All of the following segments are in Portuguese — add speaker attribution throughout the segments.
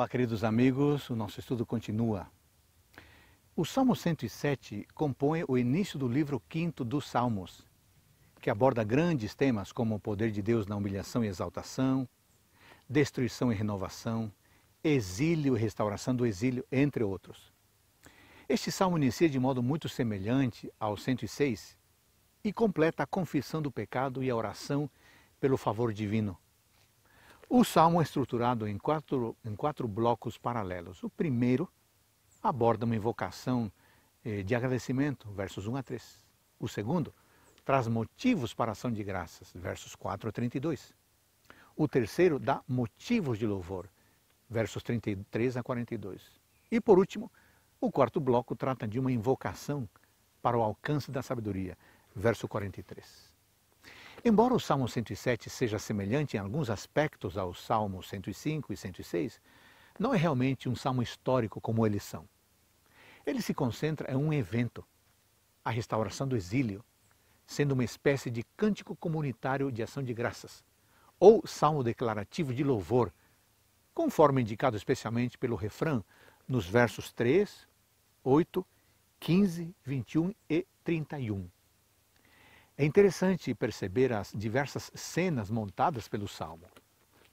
Speaker 1: Olá, queridos amigos, o nosso estudo continua. O Salmo 107 compõe o início do livro quinto dos Salmos, que aborda grandes temas como o poder de Deus na humilhação e exaltação, destruição e renovação, exílio e restauração do exílio, entre outros. Este salmo inicia de modo muito semelhante ao 106 e completa a confissão do pecado e a oração pelo favor divino. O salmo é estruturado em quatro, em quatro blocos paralelos. O primeiro aborda uma invocação eh, de agradecimento, versos 1 a 3. O segundo traz motivos para ação de graças, versos 4 a 32. O terceiro dá motivos de louvor, versos 33 a 42. E por último, o quarto bloco trata de uma invocação para o alcance da sabedoria, verso 43. Embora o Salmo 107 seja semelhante em alguns aspectos aos Salmos 105 e 106, não é realmente um salmo histórico como eles são. Ele se concentra em um evento, a restauração do exílio, sendo uma espécie de cântico comunitário de ação de graças, ou salmo declarativo de louvor, conforme indicado especialmente pelo refrão nos versos 3, 8, 15, 21 e 31. É interessante perceber as diversas cenas montadas pelo Salmo.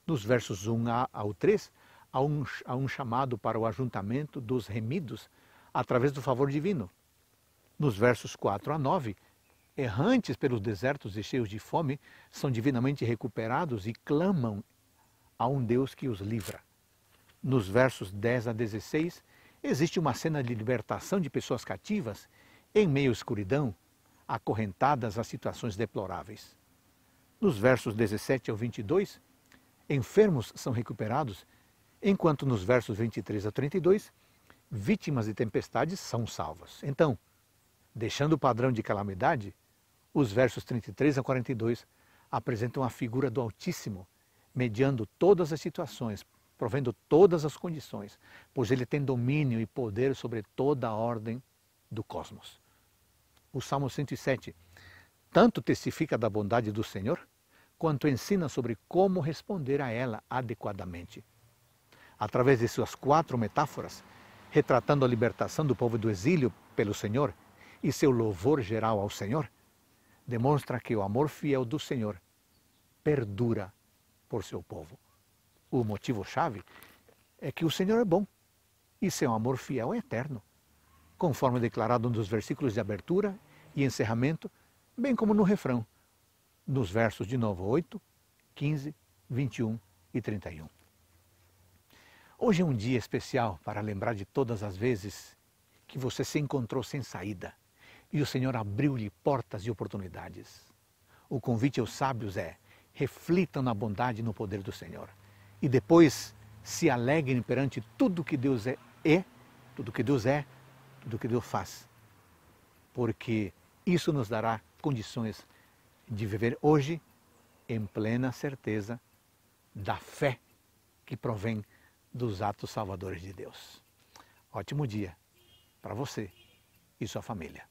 Speaker 1: Nos versos 1 ao 3, há um, há um chamado para o ajuntamento dos remidos através do favor divino. Nos versos 4 a 9, errantes pelos desertos e cheios de fome, são divinamente recuperados e clamam a um Deus que os livra. Nos versos 10 a 16, existe uma cena de libertação de pessoas cativas em meio à escuridão acorrentadas a situações deploráveis. Nos versos 17 ao 22, enfermos são recuperados, enquanto nos versos 23 a 32, vítimas de tempestades são salvas. Então, deixando o padrão de calamidade, os versos 33 a 42 apresentam a figura do Altíssimo, mediando todas as situações, provendo todas as condições, pois ele tem domínio e poder sobre toda a ordem do cosmos o Salmo 107 tanto testifica da bondade do Senhor, quanto ensina sobre como responder a ela adequadamente. Através de suas quatro metáforas, retratando a libertação do povo do exílio pelo Senhor e seu louvor geral ao Senhor, demonstra que o amor fiel do Senhor perdura por seu povo. O motivo-chave é que o Senhor é bom e seu amor fiel é eterno conforme declarado nos versículos de abertura e encerramento, bem como no refrão, nos versos de novo 8, 15, 21 e 31. Hoje é um dia especial para lembrar de todas as vezes que você se encontrou sem saída e o Senhor abriu-lhe portas e oportunidades. O convite aos sábios é: reflitam na bondade e no poder do Senhor e depois se alegrem perante tudo que Deus é, é tudo que Deus é do que Deus faz, porque isso nos dará condições de viver hoje em plena certeza da fé que provém dos atos salvadores de Deus. Ótimo dia para você e sua família.